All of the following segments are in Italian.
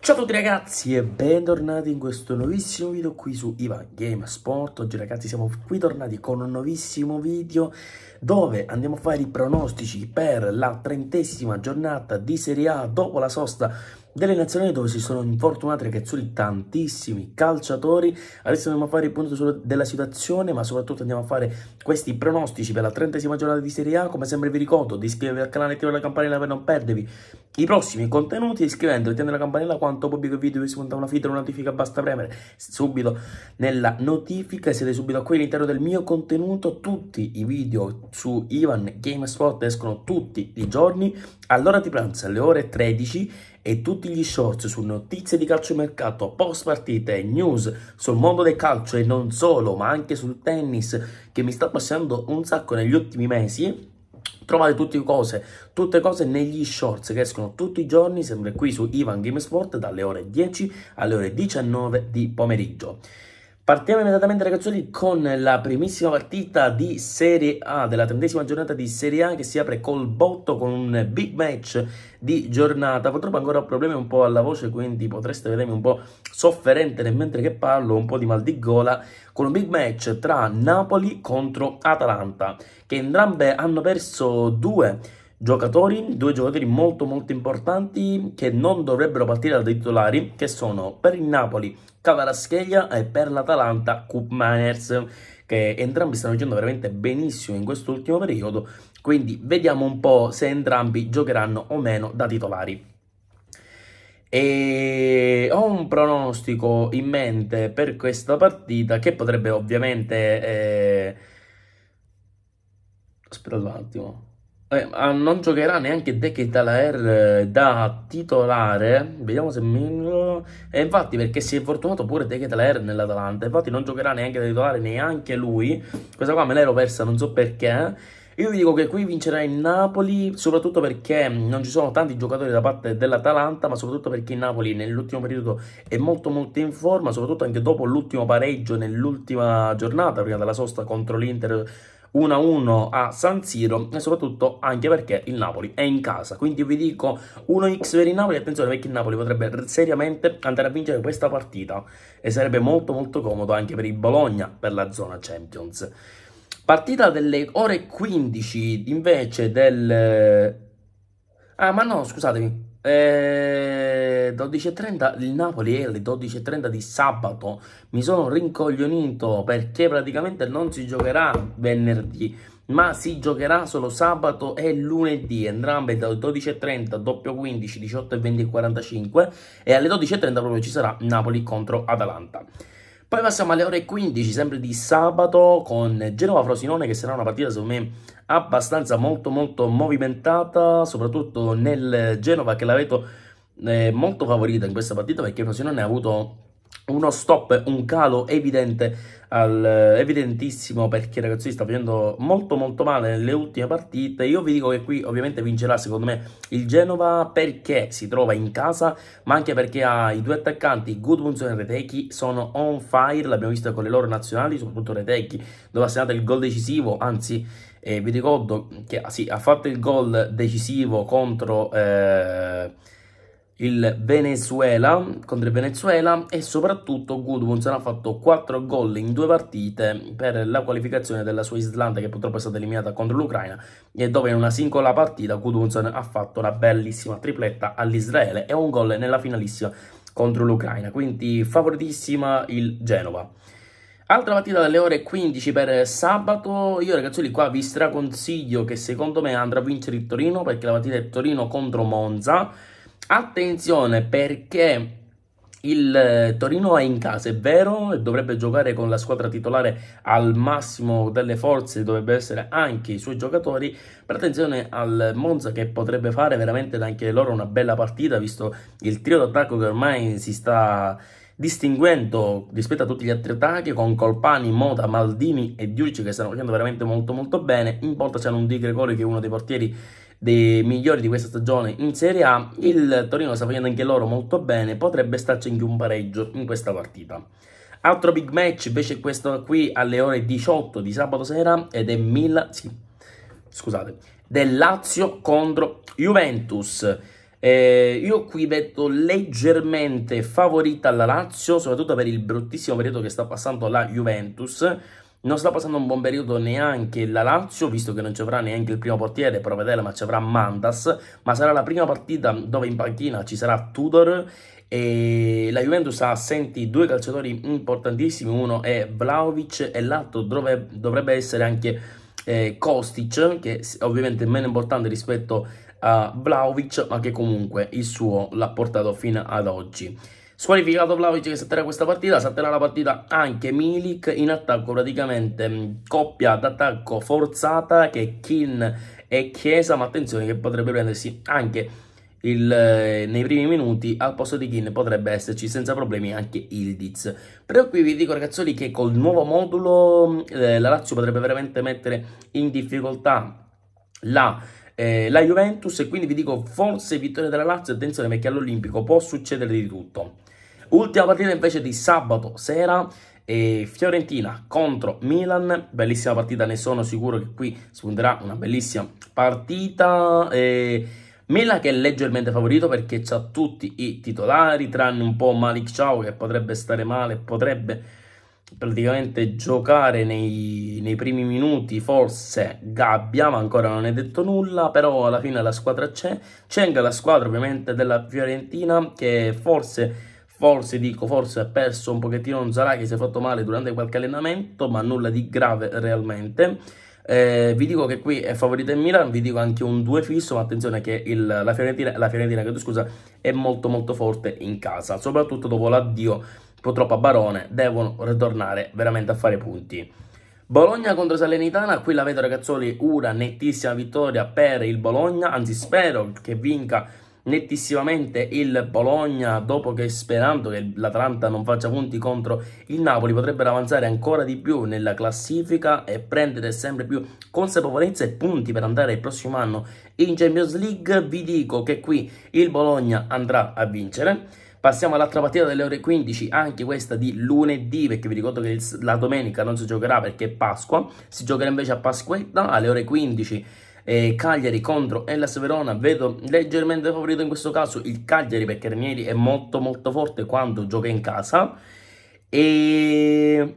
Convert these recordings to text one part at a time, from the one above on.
Ciao a tutti ragazzi e bentornati in questo nuovissimo video qui su IVA Game Sport Oggi ragazzi siamo qui tornati con un nuovissimo video dove andiamo a fare i pronostici per la trentesima giornata di Serie A dopo la sosta delle nazionali dove si sono infortunati ragazzoli tantissimi calciatori. Adesso andiamo a fare il punto della situazione, ma soprattutto andiamo a fare questi pronostici per la trentesima giornata di Serie A. Come sempre vi ricordo di iscrivervi al canale e attivare la campanella per non perdervi i prossimi contenuti. Iscrivendovi, attivando la campanella quanto pubblico il video vi si monta una feed, una notifica, basta premere subito nella notifica. Siete subito qui all'interno del mio contenuto. Tutti i video su Ivan GameSpot escono tutti i giorni all'ora di pranzo alle ore 13 e tutti gli shorts su notizie di calciomercato, post partite, news sul mondo del calcio e non solo, ma anche sul tennis che mi sta passando un sacco negli ultimi mesi trovate tutte cose, tutte cose negli shorts che escono tutti i giorni, sempre qui su Ivan Gamesport, dalle ore 10 alle ore 19 di pomeriggio. Partiamo immediatamente ragazzuoli con la primissima partita di Serie A, della trentesima giornata di Serie A che si apre col botto con un big match di giornata. Purtroppo ancora ho problemi un po' alla voce quindi potreste vedermi un po' sofferente mentre che parlo, un po' di mal di gola con un big match tra Napoli contro Atalanta che entrambe hanno perso due giocatori, due giocatori molto molto importanti che non dovrebbero partire dai titolari, che sono per il Napoli Cavarascheglia e per l'Atalanta Koopmaners, che entrambi stanno facendo veramente benissimo in quest'ultimo periodo, quindi vediamo un po' se entrambi giocheranno o meno da titolari. E ho un pronostico in mente per questa partita che potrebbe ovviamente... Eh... Aspetta un attimo eh, non giocherà neanche Deck Talaer eh, da titolare. Vediamo se mi... E eh, infatti, perché si è fortunato pure Deck Talaer nell'Atalanta. Infatti, non giocherà neanche da titolare neanche lui. Questa qua me l'ero persa, non so perché. Io vi dico che qui vincerà il Napoli, soprattutto perché mm, non ci sono tanti giocatori da parte dell'Atalanta, ma soprattutto perché il Napoli nell'ultimo periodo è molto molto in forma, soprattutto anche dopo l'ultimo pareggio nell'ultima giornata, prima della sosta contro l'Inter 1-1 a San Siro e soprattutto anche perché il Napoli è in casa. Quindi vi dico 1x per il Napoli, attenzione perché il Napoli potrebbe seriamente andare a vincere questa partita e sarebbe molto molto comodo anche per il Bologna per la zona Champions. Partita delle ore 15 invece del Ah, ma no, scusatemi. Eh, 12.30 il Napoli è alle 12.30 di sabato. Mi sono rincoglionito perché praticamente non si giocherà venerdì, ma si giocherà solo sabato e lunedì, entrambe da 12.30, doppio 15, 18 e 20 e 45 e alle 12.30 proprio ci sarà Napoli contro Atalanta. Poi passiamo alle ore 15, sempre di sabato, con Genova Frosinone, che sarà una partita secondo me abbastanza molto molto movimentata, soprattutto nel Genova che la vedo eh, molto favorita in questa partita perché se non ne ha avuto uno stop, un calo evidente, al, evidentissimo perché ragazzi sta facendo molto molto male nelle ultime partite. Io vi dico che qui ovviamente vincerà secondo me il Genova perché si trova in casa, ma anche perché ha i due attaccanti, Gudmundsson e Retechi, sono on fire, l'abbiamo visto con le loro nazionali, soprattutto Retechi, dove ha segnato il gol decisivo, anzi eh, vi ricordo che sì, ha fatto il gol decisivo contro eh, il Venezuela, contro il Venezuela e soprattutto Gudmundsson ha fatto 4 gol in due partite per la qualificazione della sua Islanda che purtroppo è stata eliminata contro l'Ucraina e dove in una singola partita Gudmundsson ha fatto una bellissima tripletta all'Israele e un gol nella finalissima contro l'Ucraina, quindi favoritissima il Genova. Altra partita dalle ore 15 per sabato, io ragazzi qua vi straconsiglio che secondo me andrà a vincere il Torino perché la partita è Torino contro Monza. Attenzione perché il eh, Torino è in casa, è vero, e dovrebbe giocare con la squadra titolare al massimo delle forze, dovrebbe essere anche i suoi giocatori, però attenzione al Monza che potrebbe fare veramente anche loro una bella partita, visto il trio d'attacco che ormai si sta distinguendo rispetto a tutti gli altri attacchi con Colpani, Mota, Maldini e Diuric che stanno facendo veramente molto molto bene, in porta c'è un Di Gregorio che è uno dei portieri dei migliori di questa stagione in Serie A, il Torino sta facendo anche loro molto bene, potrebbe starci anche un pareggio in questa partita. Altro big match invece questo qui alle ore 18 di sabato sera ed è Mila, sì, scusate, del Lazio contro Juventus. Eh, io qui metto leggermente favorita la Lazio, soprattutto per il bruttissimo periodo che sta passando la Juventus. Non sta passando un buon periodo neanche la Lazio, visto che non ci avrà neanche il primo portiere, vedere, ma ci avrà Mandas. Ma sarà la prima partita dove in panchina ci sarà Tudor. E la Juventus ha assenti due calciatori importantissimi, uno è Vlaovic e l'altro dovrebbe essere anche eh, Kostic, che ovviamente è meno importante rispetto a Vlaovic, ma che comunque il suo l'ha portato fino ad oggi. Squalificato Vlaovic che salterà questa partita, salterà la partita anche Milik in attacco praticamente mm, coppia d'attacco forzata che è Kin e Chiesa, ma attenzione che potrebbe prendersi anche il, eh, nei primi minuti al posto di Kin potrebbe esserci senza problemi anche Ildiz. Però qui vi dico ragazzoli che col nuovo modulo eh, la Lazio potrebbe veramente mettere in difficoltà la, eh, la Juventus e quindi vi dico forse vittoria della Lazio, attenzione perché all'Olimpico può succedere di tutto. Ultima partita invece di sabato sera, eh, Fiorentina contro Milan, bellissima partita, ne sono sicuro che qui spunterà una bellissima partita. Eh, Mila che è leggermente favorito perché ha tutti i titolari, tranne un po' Malik Ciao che potrebbe stare male, potrebbe praticamente giocare nei, nei, primi minuti, forse gabbia, ma ancora non è detto nulla, però alla fine la squadra c'è. C'è anche la squadra ovviamente della Fiorentina che forse, forse dico, forse ha perso un pochettino non sarà che si è fatto male durante qualche allenamento, ma nulla di grave realmente. Eh, vi dico che qui è favorita il Milan, vi dico anche un 2 fisso, ma attenzione che il, la Fiorentina, la Fiorentina che tu scusa, è molto molto forte in casa, soprattutto dopo l'addio purtroppo a Barone, devono ritornare veramente a fare punti. Bologna contro Salernitana, qui la vedo ragazzoli, una nettissima vittoria per il Bologna, anzi spero che vinca nettissimamente il Bologna dopo che sperando che l'Atalanta non faccia punti contro il Napoli potrebbero avanzare ancora di più nella classifica e prendere sempre più consapevolezza e punti per andare il prossimo anno in Champions League vi dico che qui il Bologna andrà a vincere Passiamo all'altra partita delle ore 15, anche questa di lunedì, perché vi ricordo che la domenica non si giocherà perché è Pasqua, si giocherà invece a Pasquetta alle ore 15 eh, Cagliari contro Ellas Verona, vedo leggermente favorito in questo caso il Cagliari perché Ranieri è molto molto forte quando gioca in casa e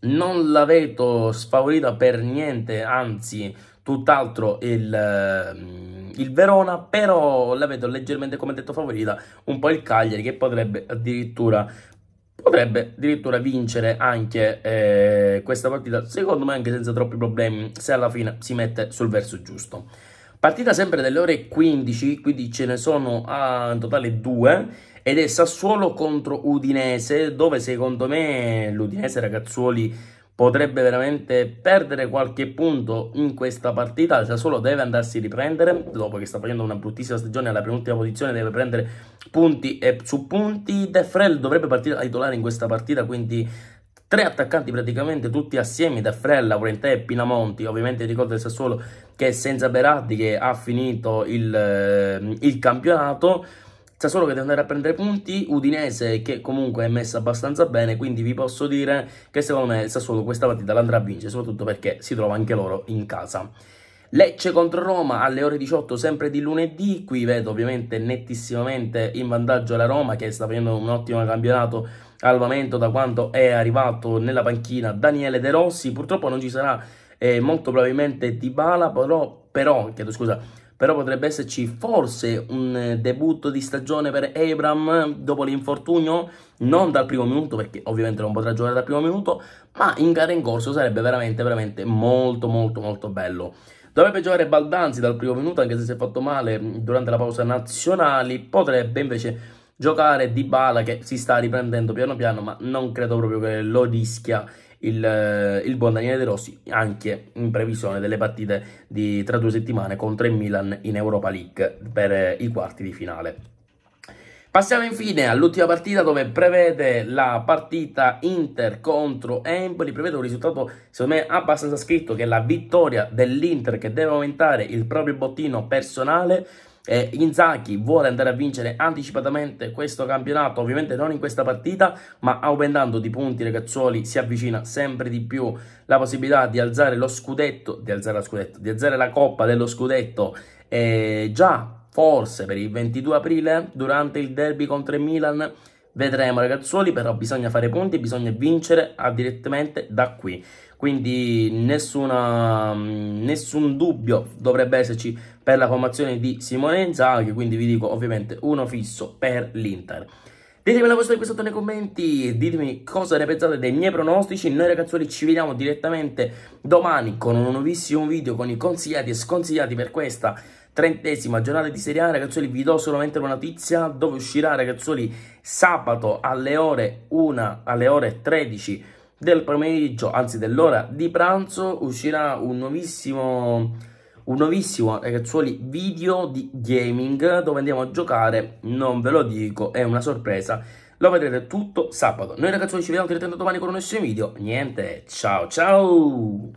non la vedo sfavorita per niente, anzi tutt'altro il, il, Verona, però la vedo leggermente, come detto, favorita un po' il Cagliari che potrebbe addirittura potrebbe addirittura vincere anche eh, questa partita, secondo me anche senza troppi problemi, se alla fine si mette sul verso giusto. Partita sempre delle ore 15, quindi ce ne sono a, ah, in totale due, ed è Sassuolo contro Udinese, dove secondo me l'Udinese ragazzuoli potrebbe veramente perdere qualche punto in questa partita. Il cioè Sassuolo deve andarsi a riprendere dopo che sta facendo una bruttissima stagione alla penultima posizione, deve prendere punti e su punti. De Frel dovrebbe partire a titolare in questa partita, quindi tre attaccanti praticamente tutti assieme De Frel, Laurentè e Pinamonti ovviamente ricordo il Sassuolo che è senza Berardi che ha finito il, eh, il campionato Sassuolo che deve andare a prendere punti, Udinese che comunque è messa abbastanza bene, quindi vi posso dire che secondo me il Sassuolo questa partita l'andrà a vincere, soprattutto perché si trova anche loro in casa. Lecce contro Roma alle ore 18 sempre di lunedì, qui vedo ovviamente nettissimamente in vantaggio la Roma che sta facendo un ottimo campionato al momento da quando è arrivato nella panchina Daniele De Rossi, purtroppo non ci sarà eh, molto probabilmente Dybala, però, però chiedo scusa, però potrebbe esserci forse un eh, debutto di stagione per Abram dopo l'infortunio, non dal primo minuto perché ovviamente non potrà giocare dal primo minuto, ma in gara in corso sarebbe veramente veramente molto molto molto bello. Dovrebbe giocare Baldanzi dal primo minuto anche se si è fatto male durante la pausa nazionali, potrebbe invece giocare Dybala che si sta riprendendo piano piano ma non credo proprio che lo rischia il, eh, il buon Daniele De Rossi anche in previsione delle partite di, tra due settimane contro il Milan in Europa League per eh, i quarti di finale. Passiamo infine all'ultima partita dove prevede la partita Inter contro Empoli, prevede un risultato secondo me abbastanza scritto che è la vittoria dell'Inter che deve aumentare il proprio bottino personale eh, Inzaghi vuole andare a vincere anticipatamente questo campionato, ovviamente non in questa partita, ma aumentando di punti Ragazzuoli si avvicina sempre di più la possibilità di alzare lo scudetto, di alzare, la, scudetto, di alzare la coppa dello scudetto eh, già forse per il 22 aprile durante il derby contro il Milan Vedremo ragazzuoli, però bisogna fare punti, bisogna vincere ah, direttamente da qui. Quindi nessuna, mm, nessun dubbio dovrebbe esserci per la formazione di Simone Inzaghi, quindi vi dico ovviamente uno fisso per l'Inter. Ditemi la vostra qui sotto nei commenti, ditemi cosa ne pensate dei miei pronostici, noi ragazzuoli ci vediamo direttamente domani con un nuovissimo video con i consigliati e sconsigliati per questa Trentesima giornata di Serie A, ragazzuoli, vi do solamente una notizia dove uscirà, ragazzuoli, sabato alle ore, 1, alle ore 13 del pomeriggio, anzi dell'ora di pranzo, uscirà un nuovissimo, un nuovissimo ragazzuoli, video di gaming dove andiamo a giocare, non ve lo dico, è una sorpresa, lo vedrete tutto sabato. Noi ragazzi ci vediamo direttamente domani con un nuovo video, niente, ciao ciao!